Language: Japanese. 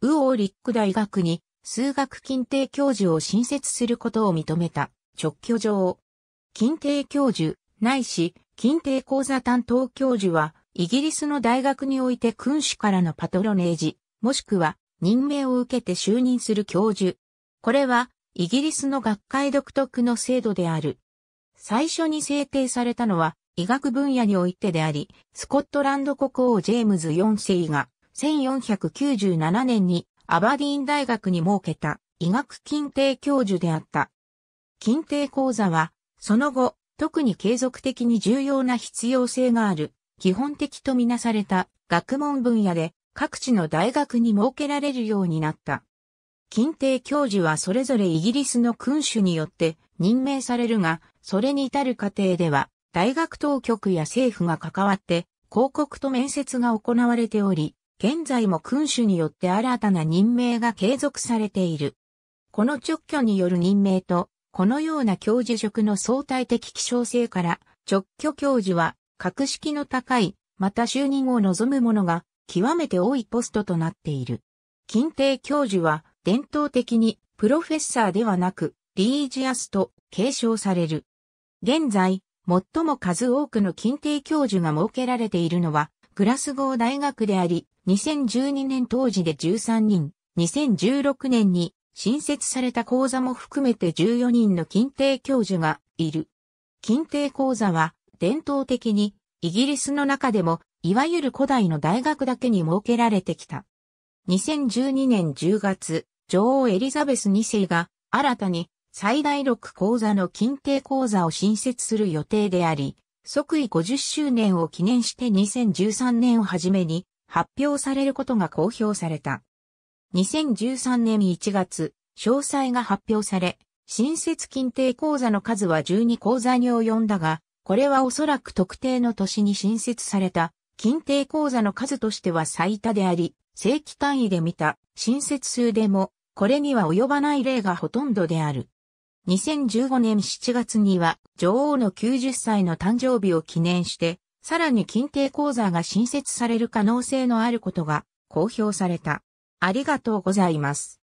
ウオーリック大学に数学近定教授を新設することを認めた直居上。近定教授、ないし、近定講座担当教授は、イギリスの大学において君主からのパトロネージ、もしくは任命を受けて就任する教授。これは、イギリスの学会独特の制度である。最初に制定されたのは、医学分野においてであり、スコットランド国王ジェームズ4世が1497年にアバディーン大学に設けた医学禁定教授であった。近定講座は、その後、特に継続的に重要な必要性がある、基本的とみなされた学問分野で各地の大学に設けられるようになった。近定教授はそれぞれイギリスの君主によって任命されるが、それに至る過程では、大学当局や政府が関わって、広告と面接が行われており、現在も君主によって新たな任命が継続されている。この直居による任命と、このような教授職の相対的希少性から、直居教授は、格式の高い、また就任を望む者が、極めて多いポストとなっている。近帝教授は、伝統的に、プロフェッサーではなく、リージアスと継承される。現在、最も数多くの近帝教授が設けられているのは、グラスゴー大学であり、2012年当時で13人、2016年に新設された講座も含めて14人の近定教授がいる。近定講座は伝統的にイギリスの中でもいわゆる古代の大学だけに設けられてきた。2012年10月、女王エリザベス2世が新たに最大6講座の近定講座を新設する予定であり、即位50周年を記念して2013年をはじめに発表されることが公表された。2013年1月、詳細が発表され、新設金定口座の数は12口座に及んだが、これはおそらく特定の年に新設された金定口座の数としては最多であり、正規単位で見た新設数でも、これには及ばない例がほとんどである。2015年7月には女王の90歳の誕生日を記念して、さらに金定講座が新設される可能性のあることが公表された。ありがとうございます。